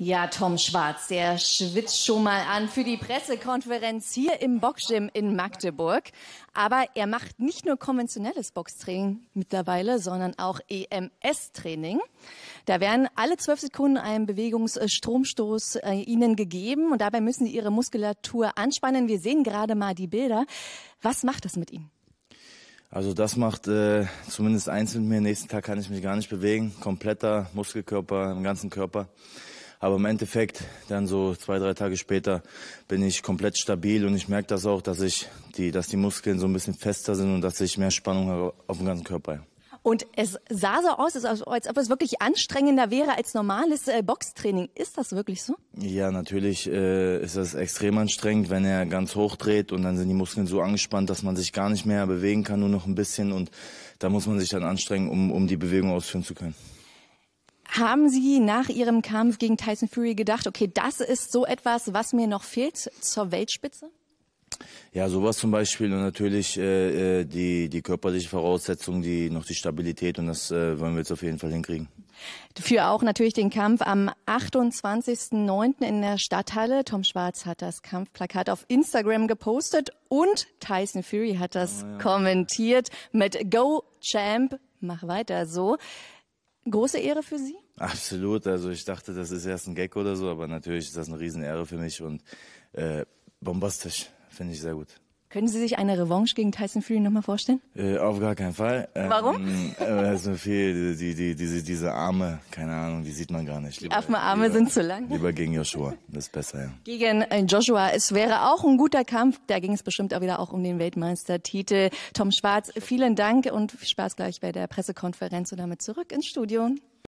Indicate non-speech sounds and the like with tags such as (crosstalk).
Ja, Tom Schwarz, der schwitzt schon mal an für die Pressekonferenz hier im Boxgym in Magdeburg. Aber er macht nicht nur konventionelles Boxtraining mittlerweile, sondern auch EMS-Training. Da werden alle zwölf Sekunden einen Bewegungsstromstoß äh, Ihnen gegeben und dabei müssen Sie Ihre Muskulatur anspannen. Wir sehen gerade mal die Bilder. Was macht das mit Ihnen? Also das macht äh, zumindest eins mit mir. Nächsten Tag kann ich mich gar nicht bewegen. Kompletter Muskelkörper im ganzen Körper. Aber im Endeffekt, dann so zwei, drei Tage später, bin ich komplett stabil und ich merke das auch, dass ich die, dass die Muskeln so ein bisschen fester sind und dass ich mehr Spannung habe auf dem ganzen Körper. Und es sah so aus, als ob es wirklich anstrengender wäre als normales äh, Boxtraining. Ist das wirklich so? Ja, natürlich äh, ist das extrem anstrengend, wenn er ganz hoch dreht und dann sind die Muskeln so angespannt, dass man sich gar nicht mehr bewegen kann, nur noch ein bisschen. Und da muss man sich dann anstrengen, um, um die Bewegung ausführen zu können. Haben Sie nach Ihrem Kampf gegen Tyson Fury gedacht, okay, das ist so etwas, was mir noch fehlt zur Weltspitze? Ja, sowas zum Beispiel und natürlich äh, äh die, die körperliche Voraussetzung, die, noch die Stabilität und das äh, wollen wir jetzt auf jeden Fall hinkriegen. Für auch natürlich den Kampf am 28.09. in der Stadthalle. Tom Schwarz hat das Kampfplakat auf Instagram gepostet und Tyson Fury hat das oh, ja. kommentiert mit Go Champ, mach weiter so. Große Ehre für Sie? Absolut. Also ich dachte, das ist erst ein Gag oder so, aber natürlich ist das eine Riesenehre für mich und äh, bombastisch. Finde ich sehr gut. Können Sie sich eine Revanche gegen Tyson Fury nochmal vorstellen? Äh, auf gar keinen Fall. Ähm, Warum? (laughs) Äh, so also viel, die, die, diese, diese Arme, keine Ahnung, die sieht man gar nicht. Lieber, die Arme lieber, sind zu lang. Lieber gegen Joshua, das ist besser, ja. Gegen äh, Joshua, es wäre auch ein guter Kampf. Da ging es bestimmt auch wieder auch um den Weltmeistertitel. Tom Schwarz, vielen Dank und viel Spaß gleich bei der Pressekonferenz und damit zurück ins Studio.